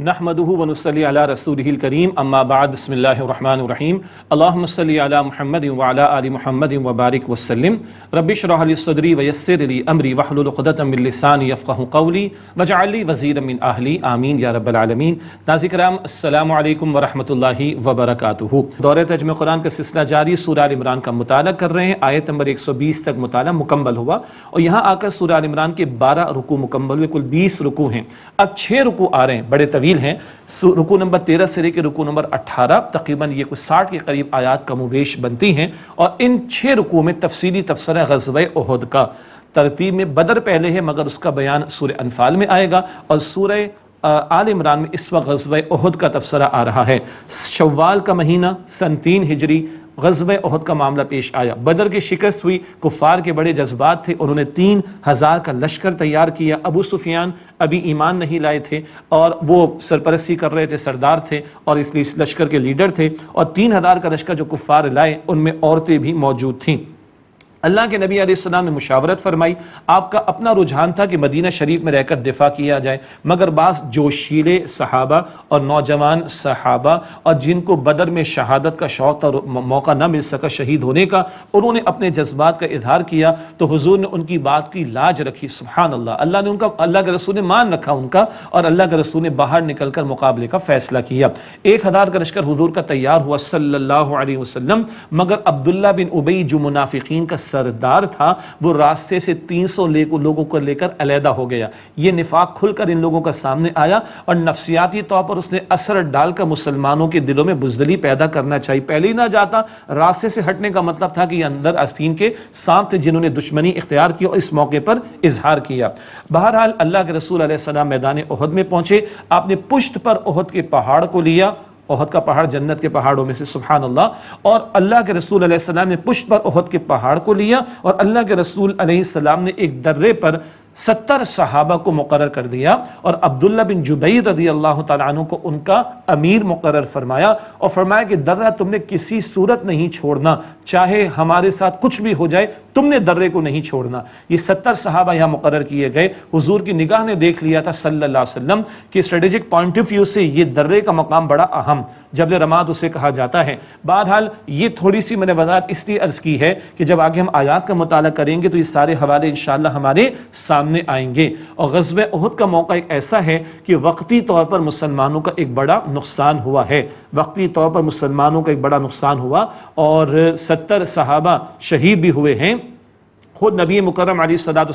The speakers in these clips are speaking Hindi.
नहमदूवनसली रसूल करीम अम्माबाद बसमीम अल्लामसली महमद वाली महमद वबारक वसलम रबिशरली सदरी वयसरली अमरी वहलुलक़दतमिलसान यफ़क़ली वजाली वज़ी अमिन आहली आमीन या रबालमीन नाजिक्राम अल्लाम वरम वबरक दौर तजम कुरान का सिलसिला जारी सूर इमरान का मुताल कर रहे हैं आयत नंबर एक सौ बीस तक मुताल मुकम्मल हुआ और यहाँ आकर सूर इमरान के बारह रुकू मुकम्मल हुए कुल बीस रुकू हैं अब छः रुकू आ रहे हैं बड़े तवील हैं रुकू नंबर तेरह से लेकर रुकू नंबर अट्ठारह तकरीबन ये कुछ साठ के करीब आयात कमोबेश बनती हैं और इन छः रुकू में तफसीली तबसर गजब उहद का तरतीब में बदर पहले है मगर उसका बयान सूर अनफाल में आएगा और सूर आल इमरान में इस वक्त गजब उहद का तबसरा आ रहा है शवाल का महीना सन तीन हिजरी गजब अहद का मामला पेश आया बदर की शिकस्त हुई कुफार के बड़े जज्बात थे उन्होंने तीन हज़ार का लश्कर तैयार किया अबू सुफियान अभी ईमान नहीं लाए थे और वो सरपरस्ती कर रहे थे सरदार थे और इसलिए इस लश्कर के लीडर थे और तीन हज़ार का लश्कर जो कुफार लाए उनमें औरतें भी मौजूद थीं अल्लाह के नबी आसमाम ने मुशावरत फरमाई आपका अपना रुझान था कि मदीना शरीफ में रहकर दिफा किया जाए मगर बास जोशीले सहाबा और नौजवान सहाबा और जिनको बदर में शहादत का शौक और मौका ना मिल सका शहीद होने का उन्होंने अपने जज्बात का इजहार किया तो हजूर ने उनकी बात की लाज रखी सुबहान अल्लाह अल्लाह ने उनका अल्लाह के रसूल ने मान रखा उनका और अल्लाह के रसूल ने बाहर निकल कर मुकाबले का फैसला किया एक हज़ार का लश्कर हजूर का तैयार हुआ सल्ला वसलम मगर अब्दुल्ला बिन उबई जो मुनाफिकीन का सरदार था वो रास्ते से 300 लोगों को लेकर अलहदा हो गया ये निफाक खुलकर इन लोगों का सामने आया और नफसियाती तौर पर उसने असर डालकर मुसलमानों के दिलों में बुजदली पैदा करना चाहिए पहले ही ना जाता रास्ते से हटने का मतलब था कि अंदर अस्तीन के साथ थे जिन्होंने दुश्मनी इख्तियार की और इस मौके पर इजहार किया बहरहाल अल्लाह के रसूल मैदान उहद में पहुंचे आपने पुश्त पर उहद के पहाड़ को लिया ओहद का पहाड़ जन्नत के पहाड़ों में से सुबहान अल्लाह और अल्लाह के रसूल ने पुष्ट पर ओहद के पहाड़ को लिया और अल्लाह के रसूल अलैहिस्सलाम ने एक दर्रे पर सत्तर सहाबा को मुकर कर दिया और अब्दुल्ला बिन जुबई रजी अल्लाह तु को उनका अमीर मुकर फरमाया और फरमाया कि दर्रा तुमने किसी सूरत नहीं छोड़ना चाहे हमारे साथ कुछ भी हो जाए तुमने दर्रे को नहीं छोड़ना ये सत्तर सहाबा यहाँ मुकर किए गए हजूर की निगाह ने देख लिया था सल्ला वसम कि स्ट्रेटेजिक पॉइंट ऑफ व्यू से ये दर्रे का मकाम बड़ा अहम जब रमात उसे कहा जाता है बहरहाल ये थोड़ी सी मैंने वजात इसलिए अर्ज की है कि जब आगे हम आयात का मुताल करेंगे तो ये सारे हवाले इन हमारे साथ सामने आएंगे और गजब अहद का मौका एक ऐसा है कि वक्ती तौर पर मुसलमानों का एक बड़ा नुकसान हुआ है वक्ती तौर पर मुसलमानों का एक बड़ा नुकसान हुआ और सत्तर सहाबा शहीद भी हुए हैं खुद नबी मुकरम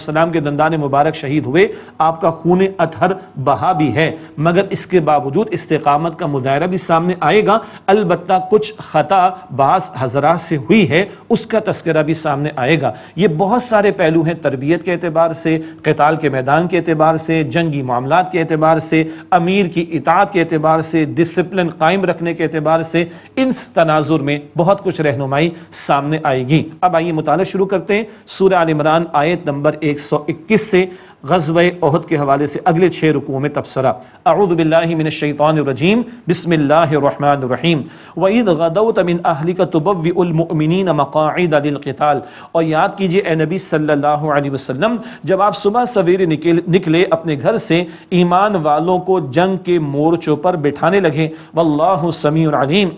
सलाम के दंदान मुबारक शहीद हुए आपका खून अतहर बहा भी है मगर इसके बावजूद इस्तेकामत का मुजाहरा भी सामने आएगा अलबत् कुछ ख़ता बास हजरा से हुई है उसका तस्करा भी सामने आएगा ये बहुत सारे पहलू हैं तरबियत के अतबार से कताल के मैदान के अतबार से जंगी मामला के अतबार से अमीर की इतात के अतबार से डिसप्लिन कायम रखने के अतबार से इन तनाजुर में बहुत कुछ रहनुमाई सामने आएगी अब आइए मुताल शुरू करते हैं सूर्य आलिमरान आयत नंबर एक सौ इक्कीस से गजब अहद के हवाले से अगले छः रुकुओं में तबसरा अरुदबिल्लिमिनशैतरजीम बसमीम वईद गदमिन अहली का तुबमिन मक़ादाल और याद कीजिए ए नबी सल्ला अलैहि जब आप सुबह सवेरे निकल निकले अपने घर से ईमान वालों को जंग के मोर्चों पर बैठाने लगे वल्लाह समीम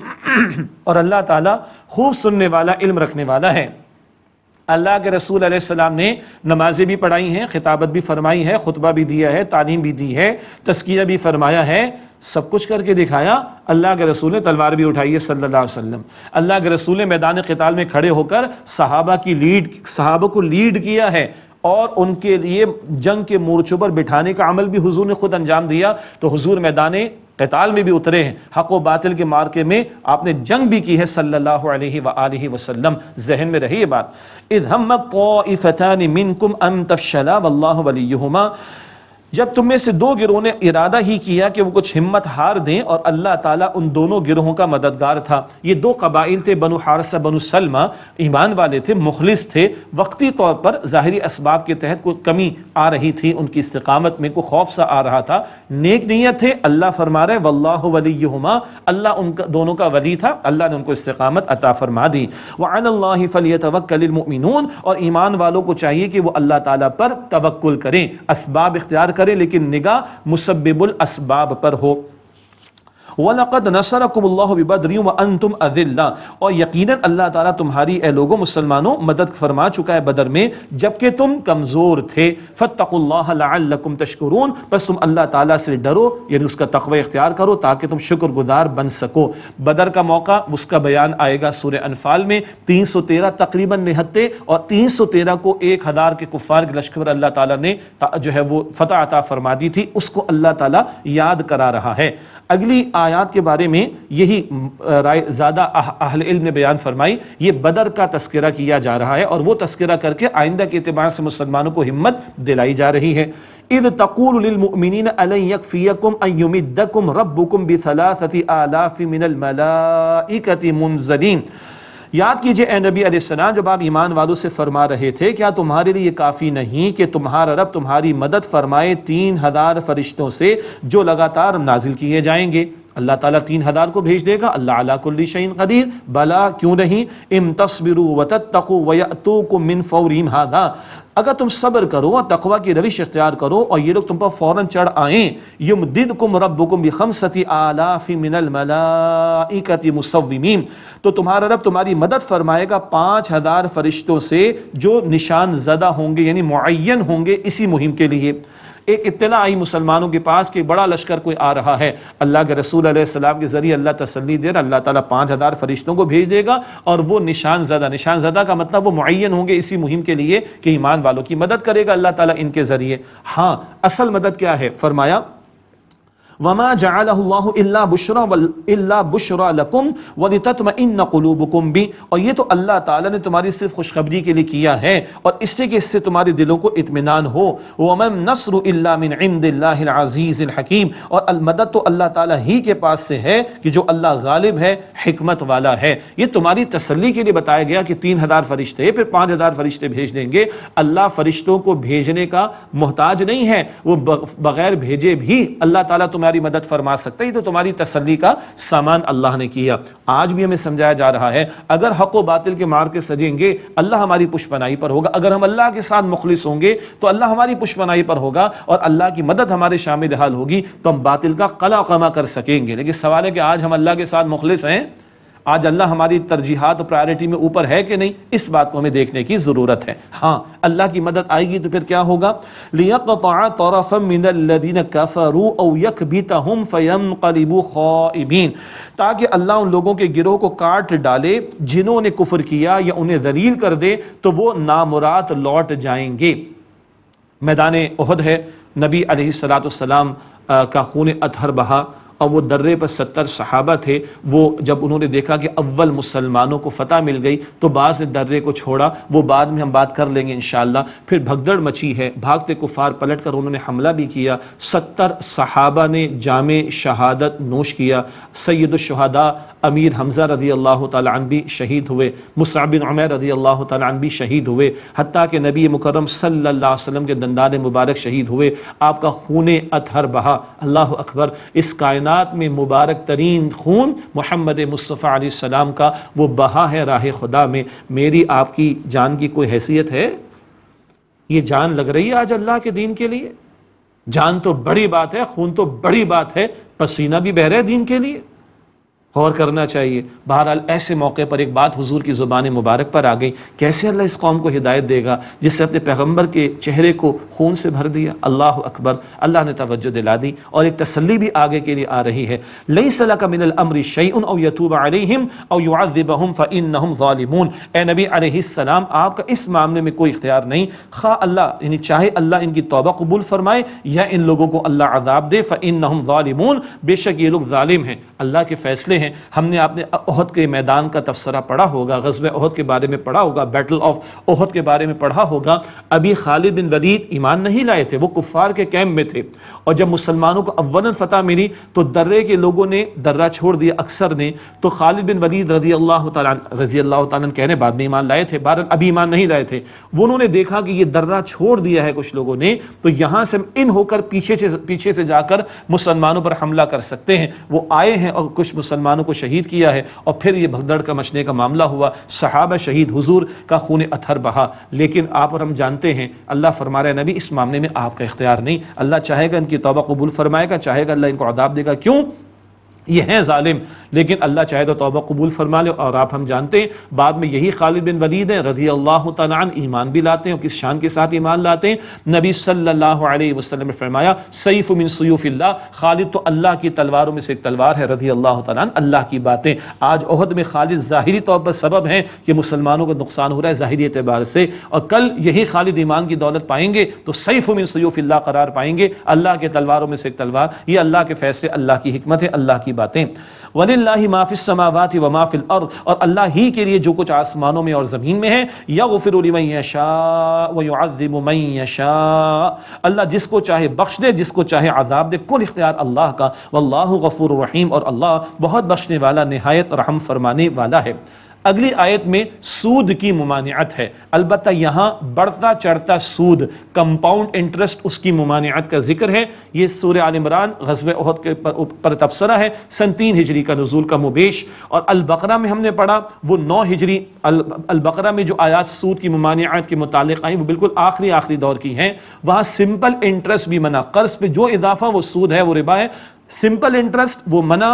और अल्लाह ताला खूब सुनने वाला इल्म रखने वाला है अल्लाह के रसूल सलाम ने नमाजें भी पढ़ाई हैं खिताबत भी फरमाई है खुतबा भी दिया है तालीम भी दी है तस्किया भी फरमाया है सब कुछ करके दिखाया अल्लाह के रसूल ने तलवार भी उठाई है सल्ला वसम अल्लाह के रसूल ने मैदान कताल में खड़े होकर सहाबा की लीड सहाबा को लीड किया है और उनके लिए जंग के मोर्चों पर बिठाने का अमल भी हुजूर ने खुद अंजाम दिया तो हुजूर मैदान कताल में भी उतरे हैं हक व बातिल के मार्के में आपने जंग भी की है सल्लल्लाहु अलैहि सल्ला वसल्लम जहन में रही ये बात इधम मिनकुम अन तफशला वल्लाहु वलीहुमा जब तुम में से दो गिरोह ने इरादा ही किया कि वो कुछ हिम्मत हार दें और अल्लाह ताला उन दोनों गिरोहों का मददगार था ये दो कबाइल थे बनु हारसा बनु सलमा ईमान वाले थे मुखलिस थे वक्ती तौर पर ज़ाहरी इसबाब के तहत कोई कमी आ रही थी उनकी इस्तकामत में कोई खौफ सा आ रहा था नेक नीयत थे अल्लाह फरमा रहे वल्लाह वलीहुमा अल्लाह उनका दोनों का वली था अल्लाह ने उनको इस्तकामत अता फरमा दी वान फलीतवक्लमिन और ईमान वालों को चाहिए कि वो अल्लाह ताली पर तवक्ल करें इसबाब इख्तियार करें लेकिन निगाह मुसब्बिबुल असबाब पर हो वलक़द नसरकुम्लाबद्रीम अदिल्ला और यकीनन अल्लाह ताला तुम्हारी ए लोगों मुसलमानों मदद फरमा चुका है बदर में जबकि तुम कमज़ोर थे फ़तकुल्लाकुम तशकरून बस तुम अल्लाह ताला से डरो यानी उसका तकवा इख्तियार करो ताकि तुम शुक्रगुजार बन सको बदर का मौका उसका बयान आएगा सूर अनफाल में तीन सौ तेरह तकरीबन निहत्ते और तीन सौ तेरह को एक हज़ार के कुफ़ार के लश्कर अल्लाह ताला ने जो है वो फ़तह अता फरमा दी थी उसको अल्लाह ताला याद करा रहा है अगली आय आयात के बारे में यही राय ज़्यादा अहल इल्म ने बयान फरमाई ये बदर का तस्करा किया जा रहा है और वो तस्करा करके आइंदा के अतबार से मुसलमानों को हिम्मत दिलाई जा रही है इद तकूलमिनकुम रबुकुम बिसलासति आलाफी मिनल मलाइकति मुनजरीन याद कीजिए ए नबी अलैहिस्सलाम जब आप ईमान वालों से फरमा रहे थे क्या तुम्हारे लिए काफ़ी नहीं कि तुम्हारा रब तुम्हारी मदद फरमाए तीन हज़ार फरिश्तों से जो लगातार नाजिल किए जाएंगे अल्लाह ताला तीन हज़ार को भेज देगा अल्लाह अलाकुल्लिशन कदीर बला क्यों नहीं इम तस्बिर वतको वयतो को मिन फ़ौरीम हादा अगर तुम सब्र करो और तकवा की रविश इख्तियार करो और ये लोग तुम पर फ़ौरन चढ़ आए युम दिद कुम रब कुम बिखम सती आलाफ़ी मिनल मलाइकती मुसवीम तो तुम्हारा रब तुम्हारी मदद फरमाएगा पाँच हज़ार फरिश्तों से जो निशान ज़दा होंगे यानी मुन होंगे इसी मुहिम के लिए एक इतला आई मुसलमानों के पास कि बड़ा लश्कर कोई आ रहा है अल्लाह के रसूल सलाम के ज़रिए अल्लाह तसली दे रहा अल्लाह ताला पाँच हज़ार फरिश्तों को भेज देगा और वो निशान ज़दा निशान ज़दा का मतलब वो मुन होंगे इसी मुहिम के लिए कि ईमान वालों की मदद करेगा अल्लाह ताला इनके ज़रिए हाँ असल मदद क्या है फरमाया वमा जल्ला बुशरा इल्ला बुशरा लकुम वलितम इन कलूबकुम भी और ये तो अल्लाह ताला ने तुम्हारी सिर्फ खुशखबरी के लिए किया है और इससे कि इससे तुम्हारे दिलों को इतमान हो वम नसर इमिन अजीज़ और मदद तो अल्लाह ताला ही के पास से है कि जो अल्लाह गालिब है हमत वाला है ये तुम्हारी तसली के लिए बताया गया कि तीन हज़ार फरिश्ते फिर पाँच हज़ार फरिश्ते भेज देंगे अल्लाह फरिश्तों को भेजने का मोहताज नहीं है वो बगैर भेजे भी अल्लाह ताला तुम्हारे तुम्हारी मदद फरमा सकता है ये तो तुम्हारी तसली का सामान अल्लाह ने किया आज भी हमें समझाया जा रहा है अगर हक व बातिल के मार के सजेंगे अल्लाह हमारी पुष्पनाई पर होगा अगर हम अल्लाह के साथ मुखलिस होंगे तो अल्लाह हमारी पुष्पनाई पर होगा और अल्लाह की मदद हमारे शामिल हाल होगी तो हम बातिल का कला कमा कर सकेंगे लेकिन सवाल है कि आज हम अल्लाह के साथ मुखलिस हैं आज अल्लाह हमारी तरजीहत प्रायोरिटी में ऊपर है कि नहीं इस बात को हमें देखने की ज़रूरत है हाँ अल्लाह की मदद आएगी तो फिर क्या होगा ताकि अल्लाह उन लोगों के गिरोह को काट डाले जिन्होंने कुफर किया या उन्हें जलील कर दे तो वो नामुरात लौट जाएंगे मैदान उहद है नबी सलाम का खून अतहर बहा और वो दर्रे पर सत्तर सहाबा थे वो जब उन्होंने देखा कि अव्वल मुसलमानों को फतह मिल गई तो बाज़ ने दर्रे को छोड़ा वो बाद में हम बात कर लेंगे इन फिर भगदड़ मची है भागते कुफार पलट कर उन्होंने हमला भी किया सत्तर सहाबा ने जाम शहादत नोश किया सैदुलशहदा अमीर हमजा रजी अल्लाह तन भी शहीद हुए मुसाबिन अमेर रजी अल्लाह तन भी शहीद हुए हती के नबी मुकरम सल्ला वसम के दंदा मुबारक शहीद हुए आपका खून अतहर बहा अल्लाह अकबर इस कायन कायनात में मुबारक तरीन खून मोहम्मद मुस्तफ़ा सलाम का वो बहा है राह खुदा में मेरी आपकी जान की कोई हैसियत है ये जान लग रही है आज अल्लाह के दीन के लिए जान तो बड़ी बात है खून तो बड़ी बात है पसीना भी बह रहा है दीन के लिए गौर करना चाहिए बहरहाल ऐसे मौके पर एक बात हुजूर की ज़ुबान मुबारक पर आ गई कैसे अल्लाह इस कौम को हिदायत देगा जिससे अपने पैगम्बर के चेहरे को खून से भर दिया अल्लाह अकबर अल्लाह ने तवज्जो दिला दी और एक तसली भी आगे के लिए आ रही है लई सला का मिनल अमरी शईन और यतूब अलहम और युवाबहम फ़िन ालिमून ए नबी अलैहिस्सलाम आपका इस मामले में कोई इख्तियार नहीं खा अल्लाह यानी चाहे अल्लाह इनकी तोबा कबूल फरमाए या इन लोगों को अल्लाह आज़ाब दे फ़िन ालिमून बेशक ये लोग ालिम हैं अल्लाह के फ़ैसले हैं हमने आपने अहद के मैदान का तबसरा पढ़ा होगा गजब अहद के बारे में पढ़ा होगा बैटल ऑफ अहद के बारे में पढ़ा होगा अभी खालिद बिन वलीद ईमान नहीं लाए थे वो कुफ़ार के कैम्प में थे और जब मुसलमानों को अव्वन फतह मिली तो दर्रे के लोगों ने दर्रा छोड़ दिया अक्सर ने तो खालिद बिन वलीद रजी अल्लाह तजी अल्लाह तहने बाद में ईमान लाए थे बहरहाल अभी ईमान नहीं लाए थे वो उन्होंने देखा कि ये दर्रा छोड़ दिया है कुछ लोगों ने तो यहाँ से इन होकर पीछे से पीछे से जाकर मुसलमानों पर हमला कर सकते हैं वो आए हैं और कुछ मुसलमान मुसलमानों को शहीद किया है और फिर ये भगदड़ का मचने का मामला हुआ सहाब शहीद हुजूर का खून अथर बहा लेकिन आप और हम जानते हैं अल्लाह फरमा नबी इस मामले में आपका इख्तियार नहीं अल्लाह चाहेगा इनकी तोबा कबूल फरमाएगा चाहेगा अल्लाह इनको आदाब देगा क्यों ये हैं ालिम लेकिन अल्लाह चाहे तो तोबा कबूल फरमा ले और आप हम जानते हैं बाद में यही खालिद बिन वलीद हैं रजी अल्लाह तन ईमान भी लाते हैं और किस शान के साथ ईमान लाते हैं नबी सल्लल्लाहु अलैहि वसल्लम ने फरमाया सईफ़ मिन सयूफ़िल्ला खालिद तो अल्लाह की तलवारों में से एक तलवार है रजी अल्लाह तन अल्लाह की बातें आज अहद में खालिद ज़ाहरी तौर पर सबब हैं कि मुसलमानों को नुकसान हो रहा है ज़ाहरी एतबार से और कल यही खालिद ईमान की दौलत पाएंगे तो सईफ़ मिन सयूफ़िल्ला करार पाएंगे अल्लाह के तलवारों में से एक तलवार ये अल्लाह के फैसले अल्लाह की हमत है अल्लाह की बातें वलिल्ला माफिस समावत व माफिल और, और अल्लाह ही के लिए जो कुछ आसमानों में और ज़मीन में है या गफिर शाह शाह अल्लाह जिसको चाहे बख्श दे जिसको चाहे आज़ाब दे कुल इख्तियार अल्लाह का वल्लाह गफूर रहीम और अल्लाह बहुत बख्शने वाला नहायत रहम फरमाने वाला है अगली आयत में सूद की मुमानियत है अलबत् यहाँ बढ़ता चढ़ता सूद कंपाउंड इंटरेस्ट उसकी मुमानियत का जिक्र है यह सूर आलमरान गजब अहद के पर, तबसरा है सन तीन हिजरी का नजूल का मुबेश और अलबकरा में हमने पढ़ा वो नौ हिजरी अलबकरा में जो आयात सूद की ममानियात के मुतालिक आई वो बिल्कुल आखिरी आखिरी दौर की हैं वहाँ सिंपल इंटरेस्ट भी मना कर्ज पर जो इजाफा वो सूद है वो रिबा है सिंपल इंटरेस्ट वो मना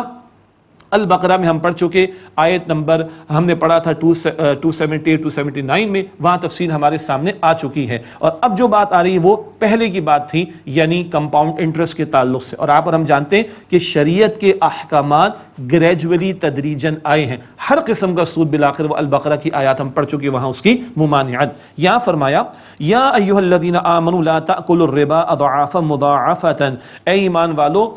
अल बकरा में हम पढ़ चुके आयत नंबर हमने पढ़ा था two two seventy two seventy nine में वहाँ तफसील हमारे सामने आ चुकी है और अब जो बात आ रही है वो पहले की बात थी यानी कंपाउंड इंटरेस्ट के ताल्लुक से और आप और हम जानते हैं कि शरीयत के अहकाम ग्रेजुअली तदरीजन आए हैं हर किस्म का सूद बिलाकर वह अलबकरा की आयात हम पढ़ चुके वहाँ उसकी ममानियत यहाँ फरमाया या अयोदीन आमनता कुलरबा अदाफ़ा मुदाफ़तन ए ईमान वालों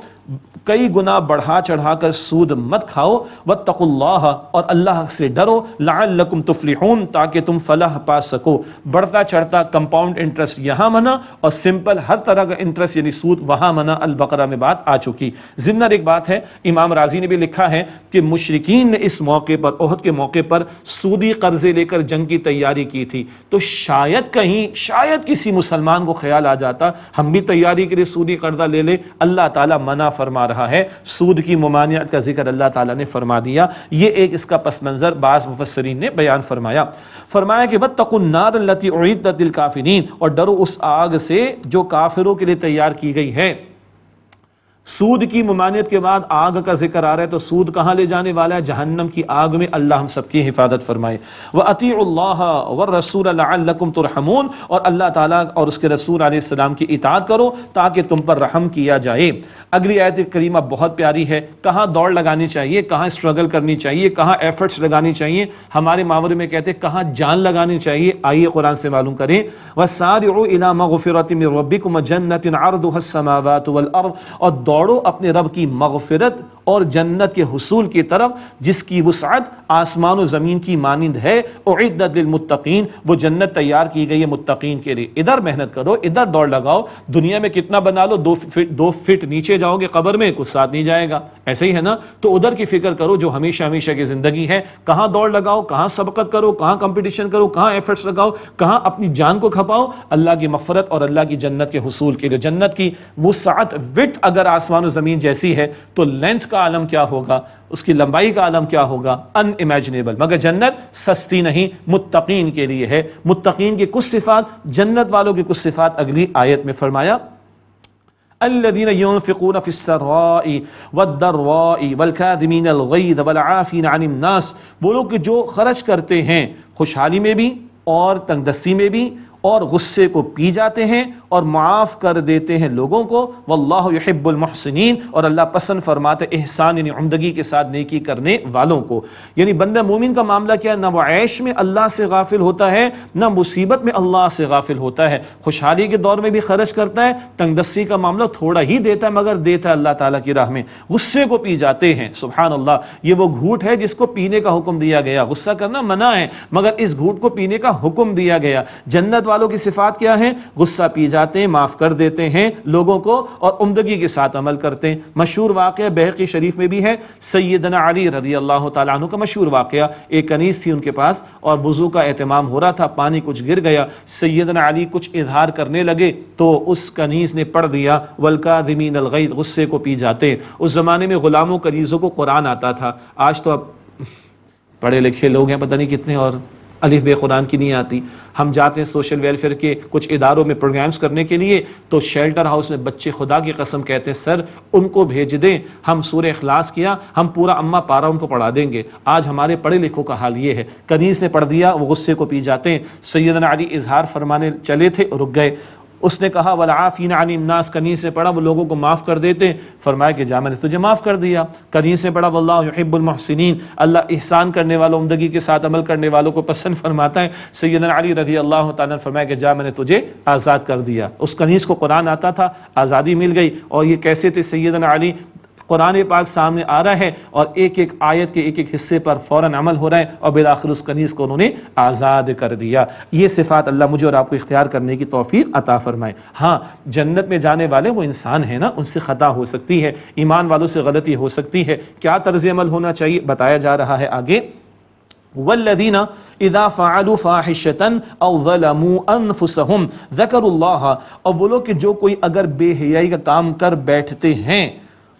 कई गुना बढ़ा चढ़ाकर सूद मत खाओ व तकुल्लाह और अल्लाह से डरो लाकुम तुफलिहून ताकि तुम फलाह पा सको बढ़ता चढ़ता कंपाउंड इंटरेस्ट यहाँ मना और सिंपल हर तरह का इंटरेस्ट यानी सूद वहाँ मना अलबकरा में बात आ चुकी जिन्नर एक बात है इमाम राजी ने भी लिखा है कि मुशरकिन ने इस मौके पर ओहद के मौके पर सूदी कर्जे लेकर जंग की तैयारी की थी तो शायद कहीं शायद किसी मुसलमान को ख्याल आ जाता हम भी तैयारी के लिए सूदी कर्जा ले ले अल्लाह ताला मना फरमा रहा रहा है सूद की ममानियत का जिक्र अल्लाह ताला ने फरमा दिया ये एक इसका पस मंज़र बास मुफसरीन ने बयान फरमाया फरमाया कि वह तकुन्नारती दिल काफिन और डरो उस आग से जो काफिरों के लिए तैयार की गई है सूद की ममानियत के बाद आग का जिक्र आ रहा है तो सूद कहाँ ले जाने वाला है जहन्नम की आग में अल्लाह हम सबकी हिफाजत फरमाए व अती व रसूल तुरहमून और अल्लाह ताला और उसके रसूल आसमाम की इतात करो ताकि तुम पर रहम किया जाए अगली आयत करीमा बहुत प्यारी है कहाँ दौड़ लगानी चाहिए कहाँ स्ट्रगल करनी चाहिए कहाँ एफर्ट्स लगानी चाहिए हमारे मामले में कहते हैं कहाँ जान लगानी चाहिए आइए कुरान से मालूम करें व सार इलामा गफ़िरत रबी को जन्नत और दौड़ दौड़ो अपने रब की मगफिरत और जन्नत के हसूल की तरफ जिसकी वसअत आसमान ज़मीन की मानंद है उद्दतमतकीन वो जन्नत तैयार की गई है मुतकीन के लिए इधर मेहनत करो इधर दौड़ लगाओ दुनिया में कितना बना लो दो फिट दो फिट नीचे जाओगे कबर में कुछ साथ नहीं जाएगा ऐसे ही है ना तो उधर की फिक्र करो जो हमेशा हमेशा की ज़िंदगी है कहाँ दौड़ लगाओ कहाँ सबकत करो कहाँ कंपटीशन करो कहाँ एफर्ट्स लगाओ कहाँ अपनी जान को खपाओ अल्लाह की मफरत और अल्लाह की जन्नत के हसूल के लिए जन्नत की वो सात विट अगर आसमान ज़मीन जैसी है तो लेंथ का का आलम क्या होगा उसकी लंबाई का आलम क्या होगा अन इमेजिनेबल मगर जन्नत सस्ती नहीं मुतकीन के लिए है मुतकीन की कुछ सिफात जन्नत वालों की कुछ सिफात अगली आयत में फरमाया الذين ينفقون في السراء والضراء والكاظمين الغيظ والعافين عن الناس वो लोग जो खर्च करते हैं खुशहाली में भी और तंगदस्ती में भी और गुस्से को पी जाते हैं और माफ़ कर देते हैं लोगों को वल्लाहब्बुलमहसिन और अल्लाह पसंद फरमाते एहसान यानी उमदगी के साथ नेकी करने वालों को यानी बंद मोमिन का मामला क्या है ना वो ऐश में अल्लाह से गाफिल होता है ना मुसीबत में अल्लाह से गाफिल होता है खुशहाली के दौर में भी खर्च करता है तंगदस्सी का मामला थोड़ा ही देता है मगर देता है अल्लाह ताला की राह में गुस्से को पी जाते हैं सुबहान अल्लाह ये वो घूट है जिसको पीने का हुक्म दिया गया गुस्सा करना मना है मगर इस घूट को पीने का हुक्म दिया गया जन्नत वालों की सिफात क्या है गुस्सा पी जाते हैं माफ़ कर देते हैं लोगों को और उमदगी के साथ अमल करते हैं मशहूर वाक़ बहक शरीफ में भी है सैदना अली रजी अल्लाह तु का मशहूर वाक़ एक अनीस थी उनके पास और वज़ू का अहतमाम हो रहा था पानी कुछ गिर गया सैदना अली कुछ इजहार करने लगे तो उस कनीस ने पढ़ दिया वलका दमीन अलगैद गुस्से को पी जाते उस ज़माने में ग़ुलामों कनीज़ों को कुरान आता था आज तो अब पढ़े लिखे लोग हैं पता नहीं कितने और अलिफ बे कुरान की नहीं आती हम जाते हैं सोशल वेलफेयर के कुछ इदारों में प्रोग्राम्स करने के लिए तो शेल्टर हाउस में बच्चे खुदा की कसम कहते हैं सर उनको भेज दें हम सूर अखलास किया हम पूरा अम्मा पारा उनको पढ़ा देंगे आज हमारे पढ़े लिखों का हाल ये है कनीस ने पढ़ दिया वो गुस्से को पी जाते हैं सैदना अली इजहार फरमाने चले थे रुक गए उसने कहा वल आफ़ीन अनिमनास कनी से पढ़ा वो लोगों को माफ़ कर देते फरमाया कि जा मैंने तुझे माफ़ कर दिया कनी से पढ़ा वल्लाबुलमहसिन अल्लाह एहसान करने वालों उमदगी के साथ अमल करने वालों को पसंद फरमाता है सैद अली रजी अल्लाह तरमाया कि जा मैंने तुझे आज़ाद कर दिया उस कनीस को कुरान आता था आज़ादी मिल गई और ये कैसे थे सैदन अली कुरान पाक सामने आ रहा है और एक एक आयत के एक एक हिस्से पर फ़ौर अमल हो रहा है और आखिर उस कनीज़ को उन्होंने आज़ाद कर दिया ये सिफात अल्लाह मुझे और आपको इख्तियार करने की तोफ़ी अता फ़रमाए हाँ जन्नत में जाने वाले वो इंसान है ना उनसे ख़ता हो सकती है ईमान वालों से गलती हो सकती है क्या तर्ज अमल होना चाहिए बताया जा रहा है आगे वल्लदीना फ़ाहिशतन और वो लोग जो कोई अगर बेहयाई का काम कर बैठते हैं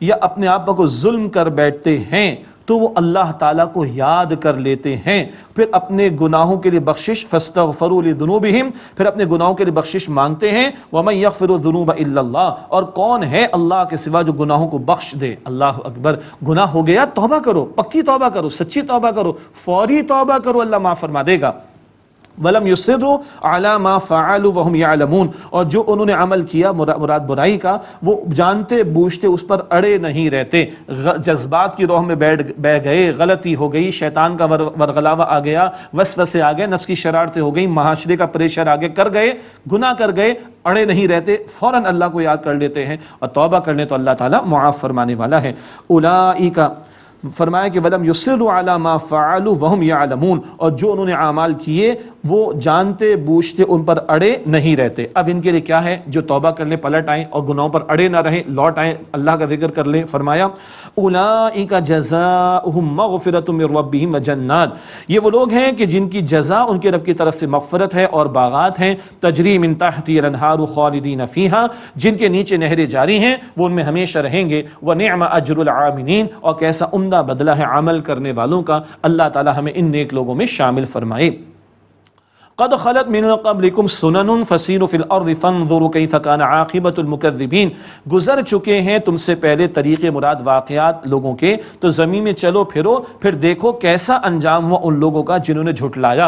या अपने आप को जुल्म कर बैठते हैं तो वो अल्लाह ताला को याद कर लेते हैं फिर अपने गुनाहों के लिए बख्शिश फ़स्तफ़रुलूबिम फिर अपने गुनाहों के लिए बख्शिश मांगते हैं वमन यकफ़िरजुनूब अल्लाह और कौन है अल्लाह के सिवा जो गुनाहों को बख्श दे अल्लाह अकबर गुनाह हो गया तोबा करो पक्की तोबा करो सच्ची तोबा करो फौरी तोबा करो अल्लाह माफ़ फरमा देगा वलम युसर आला मा वहम यालमून और जो उन्होंने अमल किया मुराद बुराई का वो जानते बूझते उस पर अड़े नहीं रहते जज्बात की रोह में बैठ बह गए गलती हो गई शैतान का वर, वरगलावा आ गया वस वसे आ गए नफ्स की शरारतें हो गई माशरे का प्रेशर आ गया कर गए गुना कर गए अड़े नहीं रहते फ़ौर अल्लाह को याद कर लेते हैं और तोबा कर लें तो अल्लाह ताली मुआफ़ फरमाने वाला है उलाई का फरमाया कि वलम युसर मा फ़ालू वहम यालमून और जो उन्होंने आमाल किए वो जानते बूझते उन पर अड़े नहीं रहते अब इनके लिए क्या है जो तौबा कर लें पलट आएँ और गुनाहों पर अड़े ना रहें लौट आएँ अल्लाह का जिक्र कर लें फरमाया उलाई का जजा मगफ़रत रबीम व जन्नात ये वो लोग हैं कि जिनकी जजा उनके रब की तरफ से मफ़रत है और बागात हैं तजरीम इनताहती अनहार खालदीन फ़ीहा जिनके नीचे नहरें जारी हैं वो उनमें हमेशा रहेंगे व नम अजरमिन और कैसा उम उमदा बदला है अमल करने वालों का अल्लाह ताला हमें इन नेक लोगों में शामिल फरमाए قد خلت من قبلكم سنن فسيروا في الارض فانظروا كيف كان عاقبه المكذبين गुजर चुके हैं तुमसे पहले तरीके मुराद वाकयात लोगों के तो ज़मीन में चलो फिरो फिर देखो कैसा अंजाम हुआ उन लोगों का जिन्होंने झुटलाया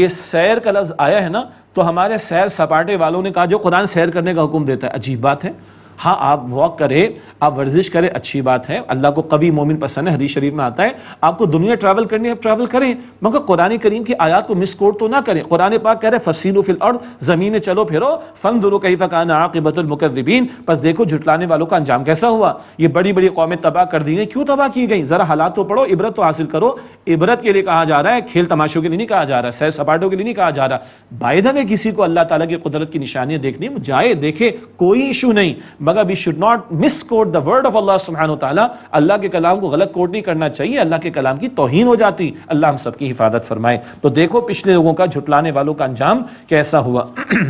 ये सैर का लफ्ज़ आया है ना तो हमारे सैर सपाटे वालों ने कहा जो कुरान सैर करने का हुक्म देता है अजीब बात है हाँ आप वॉक करें आप वर्जिश करें अच्छी बात है अल्लाह को कवि मोमिन पसंद है हदीस शरीफ में आता है आपको दुनिया ट्रैवल करनी है ट्रैवल करें मगर कुरान करीम की आयात को कोड तो ना करें कुरान पाक कह रहे फसील फिल और ज़मीन चलो फिरो फन दुरु कई फ़कान आकबतुलमकदबिन बस देखो जुटलाने वालों का अंजाम कैसा हुआ ये बड़ी बड़ी कौमें तबाह कर दी गई क्यों तबाह की गई ज़रा हालात तो पढ़ो इबरत तो हासिल करो इबरत के लिए कहा जा रहा है खेल तमाशों के लिए नहीं कहा जा रहा है सैर सपाटों के लिए नहीं कहा जा रहा बायदा ने किसी को अल्लाह तला की कुदरत की निशानियाँ देखनी जाए देखे कोई इशू नहीं मगर we should not misquote the word of Allah सुबहान तला अल्लाह के कलाम को गलत कोट नहीं करना चाहिए अल्लाह के कलाम की तोहन हो जाती अल्लाह हम सबकी हिफाजत फरमाए तो देखो पिछले लोगों का झुटलाने वालों का अंजाम कैसा हुआ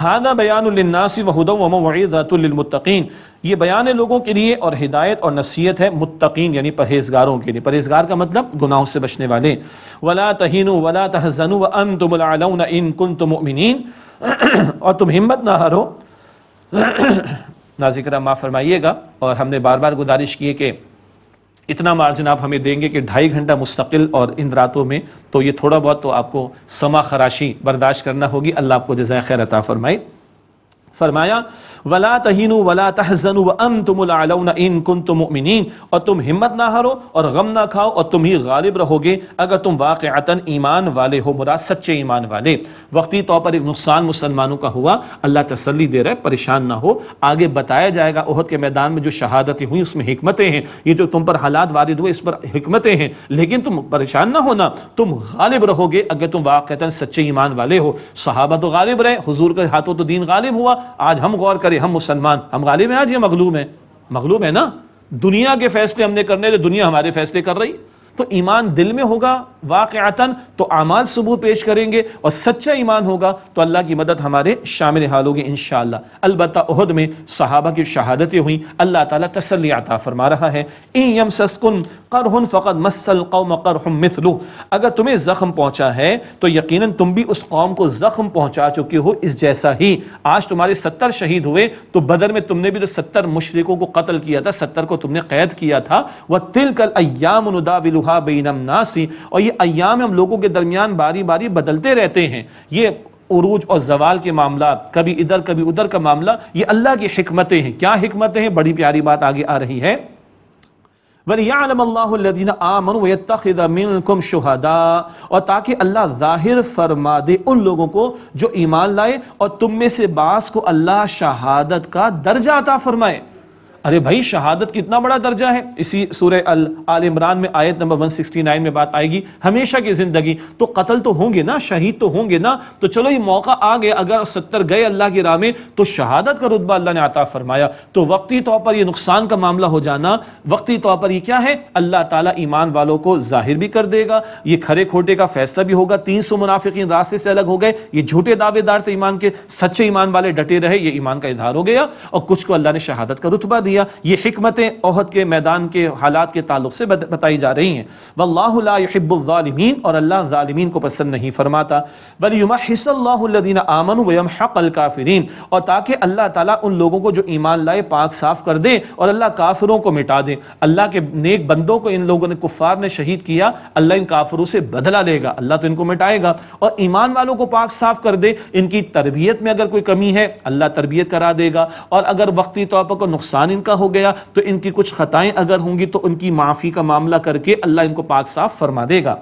हादा बयाननासी वहदमतकीन ये बयान लोगों के लिए और हिदायत और नसीहत है मुतकीन यानी परहेजगारों के लिए परहेजगार का मतलब गुनाहों से बचने वाले वला तहन वला तहजन व तुम इन कुन और तुम हिम्मत ना हारो नाजिक्रा माफ़ फरमाइएगा और हमने बार बार गुजारिश की है कि इतना मार्जिन आप हमें देंगे कि ढाई घंटा मुस्तकिल और इन रातों में तो ये थोड़ा बहुत तो आपको समा खराशी बर्दाश्त करना होगी अल्लाह आपको जजाय खैर अता फरमाए फरमाया वला तहीनु वला तहजन व अम तुम इन कुन तुमिन और तुम हिम्मत ना हारो और गम ना खाओ और तुम ही गालिब रहोगे अगर तुम वाक़ता ईमान वाले हो मुराद सच्चे ईमान वाले वक्ती तौर पर एक नुकसान मुसलमानों का हुआ अल्लाह तसली दे रहे परेशान ना हो आगे बताया जाएगा ओहद के मैदान में जो शहादतें हुई उसमें हमतें हैं ये जो तुम पर हालात वारिद हुए इस पर हमतें हैं लेकिन तुम परेशान ना होना तुम गालिब रहोगे अगर तुम वाक़ता सच्चे ईमान वाले हो सहाबा तो गालिब रहे हजूर के हाथों तो दीन गालिब हुआ आज हम गौर करें हम मुसलमान हम गालिब हैं आज ये मगलूम हैं मगलूम है ना दुनिया के फैसले हमने करने तो दुनिया हमारे फैसले कर रही है तो ईमान दिल में होगा वाकयातन तो आमाल सबूत पेश करेंगे और सच्चा ईमान होगा तो अल्लाह की मदद हमारे शामिल हाल होगी इन अलबत् उहद में सहाबा की शहादतें हुई अल्लाह ताला तसली आता फरमा रहा है ईम सस्कुन हन फ़कत मसल कौम करहम अगर तुम्हें ज़ख्म पहुँचा है तो यकीन तुम भी उस कौम को ज़ख्म पहुँचा चुके हो इस जैसा ही आज तुम्हारे सत्तर शहीद हुए तो बदर में तुमने भी तो सत्तर मुशरकों को कत्ल किया था सत्तर को तुमने कैद किया था वह तिल कल अयाम युहा बेनम नासी और ये अयाम हम लोगों के दरमियान बारी बारी बदलते रहते हैं ये उरूज और जवाल के मामला कभी इधर कभी उधर का मामला ये अल्लाह की हमतें हैं क्या हमतें हैं बड़ी प्यारी बात आगे आ रही है आमन वतमिनकुम और ताकि अल्लाह ज़ाहिर फरमा दे उन लोगों को जो ईमान लाए और तुम में से बास को अल्लाह शहादत का दर्जा अता फरमाए अरे भाई शहादत कितना बड़ा दर्जा है इसी सूर्य अल आल इमरान में आयत नंबर 169 में बात आएगी हमेशा की जिंदगी तो कत्ल तो होंगे ना शहीद तो होंगे ना तो चलो ये मौका आ गया अगर सत्तर गए अल्लाह की राह में तो शहादत का रुतबा अल्लाह ने आता फरमाया तो वक्ती तौर पर यह नुकसान का मामला हो जाना वक्ती तौर पर यह क्या है अल्लाह ताला ईमान वालों को जाहिर भी कर देगा ये खरे खोटे का फैसला भी होगा तीन सौ मुनाफिकीन रास्ते से अलग हो गए ये झूठे दावेदार थे ईमान के सच्चे ईमान वाले डटे रहे ये ईमान का इधार हो गया और कुछ को अल्लाह ने शहादत का रुतबा दिया दिया ये हमतें अहद के मैदान के हालात के ताल्लुक से बताई जा रही हैं वल्लाहिब्बालमीन और अल्लाह ालमीन को पसंद नहीं फरमाता वलीमसल्लादीन आमन वम हक़ल काफरीन और ताकि अल्लाह ताला उन लोगों को जो ईमान लाए पाक साफ कर दें और अल्लाह काफरों को मिटा दें अल्लाह के नेक बंदों को इन लोगों ने कुफ़ार ने शहीद किया अल्लाह इन काफरों से बदला लेगा अल्लाह तो इनको मिटाएगा और ईमान वालों को पाक साफ कर दे इनकी तरबियत में अगर कोई कमी है अल्लाह तरबियत करा देगा और अगर वक्ती तौर पर कोई नुकसान का हो गया तो इनकी कुछ खताएं अगर होंगी तो उनकी माफ़ी का मामला करके अल्लाह इनको पाक साफ फरमा देगा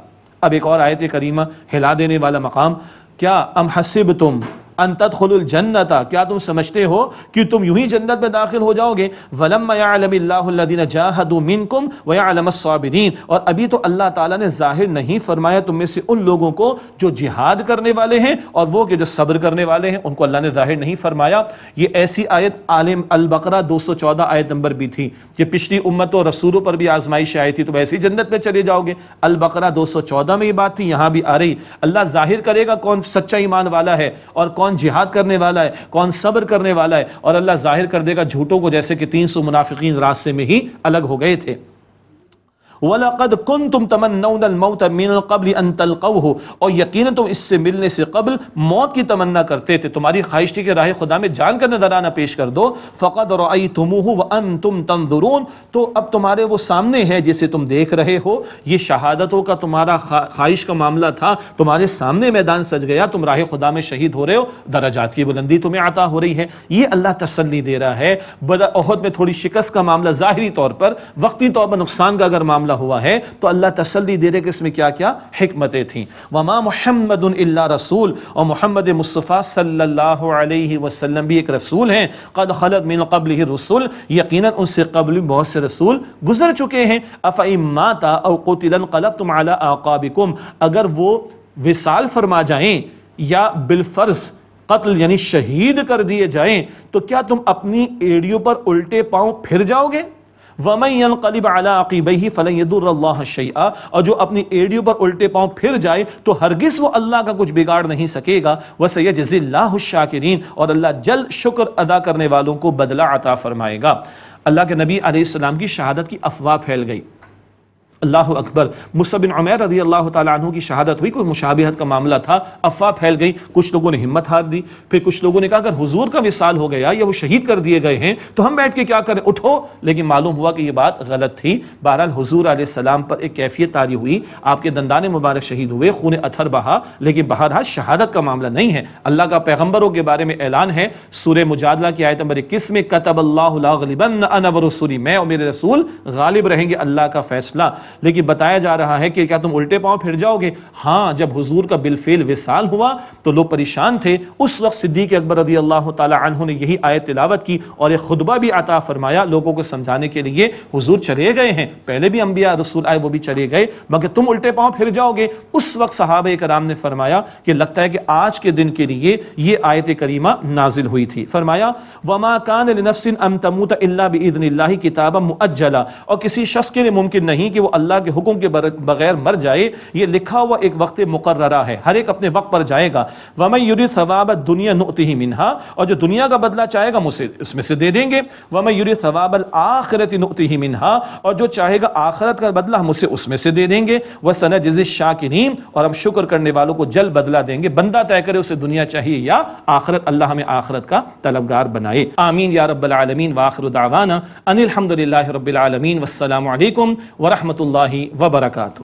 अब एक और आयत करीमा हिला देने वाला मकाम क्या अम हसिब तुम अनतखल जन्नता क्या तुम समझते हो कि तुम यूं ही जन्नत में दाखिल हो जाओगे वलमदीन जाहदुमिनकुम वयालमसाबिरीन और अभी तो अल्लाह ताला ने जाहिर नहीं फरमाया तुम में से उन लोगों को जो जिहाद करने वाले हैं और वो के जो सब्र करने वाले हैं उनको अल्लाह ने जाहिर नहीं फरमाया ये ऐसी आयत आलिम अलबकरा दो सौ चौदह आयत नंबर भी थी कि पिछली उम्मत और रसूलों पर भी आजमाइश आई थी तुम ऐसी जन्नत में चले जाओगे अलबकरा दो सौ चौदह में ये बात थी यहाँ भी आ रही अल्लाह जाहिर करेगा कौन सच्चा ईमान वाला है और कौन कौन जिहाद करने वाला है कौन सब्र करने वाला है और अल्लाह जाहिर कर देगा झूठों को जैसे कि तीन सौ मुनाफिक रास्ते में ही अलग हो गए थे वलाकद कन तुम तमन्नाउनमौत मिन कबल अन तलकव और यकीन तुम इससे मिलने से कबल मौत की तमन्ना करते थे तुम्हारी ख्वाहिश थी कि राह खुदा में जान कर नजराना पेश कर दो फ़कत रई तुमह अन तुम तंदरून तो अब तुम्हारे वो सामने है जिसे तुम देख रहे हो ये शहादतों का तुम्हारा ख्वाहिश का मामला था तुम्हारे सामने मैदान सज गया तुम राह खुदा में शहीद हो रहे हो दराजात की बुलंदी तुम्हें आता हो रही है ये अल्लाह तसली दे रहा है बदा में थोड़ी शिकस्त का मामला ज़ाहरी तौर पर वक्ती तौर पर नुकसान का अगर मामला बना हुआ है तो अल्लाह तसली दे रहे कि इसमें क्या क्या हमतें थीं वमा मोहम्मद रसूल और मोहम्मद मुस्तफ़ा सल्ला वसलम भी एक रसूल हैं कद खलत मिन कबल ही रसूल यकीन उनसे कबल बहुत से रसूल गुजर चुके हैं अफ़ अफ़ाता अवकुतिलन कलब तुम अला आकाबिकुम अगर वो विसाल फरमा जाएं या बिलफर्ज कत्ल यानी शहीद कर दिए जाएं तो क्या तुम अपनी एड़ियों पर उल्टे पांव फिर जाओगे और जो अपनी एड़ियों पर उल्टे पांव फिर जाए तो हरगिज़ वो अल्लाह का कुछ बिगाड़ नहीं सकेगा व सैदज़िल्लाशाकिन और अल्लाह जल शुक्र अदा करने वालों को बदला अता फ़रमाएगा अल्लाह के नबी आसमाम की शहादत की अफवाह फैल गई अल्लाह अकबर मुसबिन उमैर रजी अल्लाह तु की शहादत हुई कोई मुशाबहत का मामला था अफवाह फैल गई कुछ लोगों ने हिम्मत हार दी फिर कुछ लोगों ने कहा अगर हजूर का विसाल हो गया या वो शहीद कर दिए गए हैं तो हम बैठ के क्या करें उठो लेकिन मालूम हुआ कि यह बात गलत थी बहरहाल हजूर आसमाम पर एक कैफियत तारी हुई आपके दंदाने मुबारक शहीद हुए खून अथर बहा लेकिन बहरहाल शहादत का मामला नहीं है अल्लाह का पैगम्बरों के बारे में ऐलान है सूर्य मुजादला की आयत नंबर इक्कीस में कतब अल्लाह मैं और मेरे रसूल गालिब रहेंगे अल्लाह का फैसला लेकिन बताया जा रहा है कि क्या तुम उल्टे पाँव फिर जाओगे हाँ जब हुजूर का बिलफेल विसाल हुआ तो लोग परेशान थे उस वक्त सिद्दीक अकबर रजी अल्लाह तु ने यही आयत तिलावत की और एक खुतबा भी आता फरमाया लोगों को समझाने के लिए हजूर चले गए हैं पहले भी अम्बिया रसूल आए वो भी चले गए मगर तुम उल्टे पाँव फिर जाओगे उस वक्त साहब कराम ने फरमाया कि लगता है कि आज के दिन के लिए ये आयत करीमा नाजिल हुई थी फरमाया वमा कान नफसिन अम तमूत अल्ला बदन किताब मुअज्जला और किसी शख्स के लिए मुमकिन नहीं कि वो अल्लाह के हुक्म के बगैर मर जाए ये लिखा हुआ एक वक्त मुकर्रा है हर एक अपने वक्त पर जाएगा वमन यूरी सवाब दुनिया नुती ही मिनहा और जो दुनिया का बदला चाहेगा मुझसे उसमें से दे देंगे वमन यूरी सवाब आखिरत नुती ही मिनहा और जो चाहेगा आखिरत का बदला हम उसे उसमें से दे देंगे वह सन जजिस शाकिनीम और हम शुक्र करने वालों को जल्द बदला देंगे बंदा तय करे उसे दुनिया चाहिए या आखिरत अल्लाह हमें आखिरत का तलबगार बनाए आमीन या रबालमीन वाखिर दावाना अनिल हमदिल्ला रबालमीन वसलम वरहमत वरहमतुल्लाहि व